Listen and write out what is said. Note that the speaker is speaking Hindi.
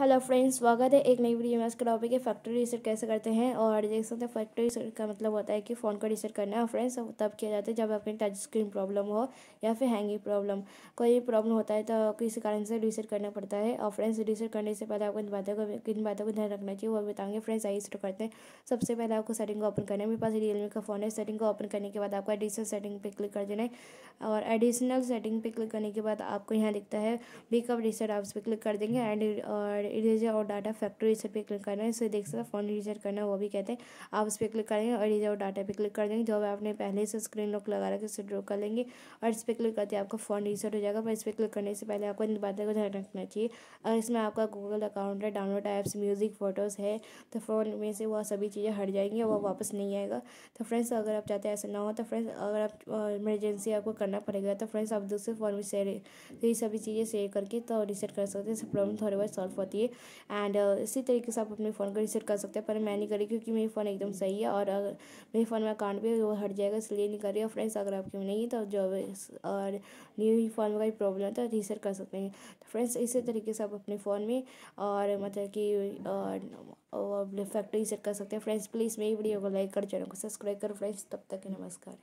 हेलो फ्रेंड्स स्वागत है एक नई वीडियो में आज टॉपिक है फैक्ट्री रीसेट कैसे करते हैं और देख सकते हैं फैक्ट्री रीसेट का मतलब होता है कि फ़ोन को रीसेट करना है फ्रेंड्स तब किया जाता है जब आपके टच स्क्रीन प्रॉब्लम हो या फिर हैंगिंग प्रॉब्लम कोई प्रॉब्लम होता है तो किसी कारण से रीसेट करना पड़ता है और फ्रेंड्स रीसेट करने से पहले आपको इन बातों को किन बातों को ध्यान रखना चाहिए वो बताएंगे फ्रेंड्स आई शुरू करते हैं सबसे पहले आपको सेटिंग को ओपन करना है मेरे पास रियलमी का फ़ोन है सेटिंग को ओपन करने के बाद आपको एडिशनल सेटिंग पर क्लिक कर देना है और एडिशनल सेटिंग पर क्लिक करने के बाद आपको यहाँ दिखता है बिकअप रीसेट आप उस पर क्लिक कर देंगे एंड और इरेजर और डाटा फैक्ट्री इस पर क्लिक करना है इसे देख सकते फ़ोन इरेजर करना है वो भी कहते हैं आप उस पर क्लिक करेंगे और इरेजर और डाटा पे क्लिक कर देंगे जो आपने पहले से स्क्रीन लॉक लगा रखे इसे ड्रॉ कर लेंगे और इस पर क्लिक करते हैं आपका फ़ोन रिजर हो जाएगा पर इस पर क्लिक करने से पहले आपको इन बातों को ध्यान रखना चाहिए अगर इसमें आपका गूगल अकाउंट है डाउनलोड ऐप्स म्यूज़िक फ़ोटोज़ है तो फ़ोन में से वह सभी चीज़ें हट जाएंगी और वह वापस नहीं आएगा तो फ्रेंड्स अगर आप चाहते हैं ऐसा ना हो तो फ्रेंड्स अगर आप इमरजेंसी आपको करना पड़ेगा तो फ्रेंड्स आप दूसरे फ़ोन में शेयर तो ये सभी चीज़ें शेयर करके तो रिसेट कर सकते हैं प्रॉब्लम थोड़ी बहुत सॉल्व होती है किए एंड uh, इसी तरीके से आप अपने फ़ोन का रिसेट कर सकते हैं पर मैं नहीं करी क्योंकि मेरी फ़ोन एकदम हम्म। सही है और अगर uh, मेरे फ़ोन में अकाउंट भी वो हट जाएगा इसलिए नहीं कर रही और फ्रेंड्स अगर आपके नहीं है तो जो और न्यू फ़ोन में कोई प्रॉब्लम है तो रिसेट कर सकते हैं तो फ्रेंड्स इसी तरीके से आप अपने फ़ोन में और मतलब कि फैक्ट्री uh, रिसेट कर सकते हैं फ्रेंड्स प्लीज़ मेरी वीडियो को लाइक कर चैनल को सब्सक्राइब करो फ्रेंड्स तब तक नमस्कार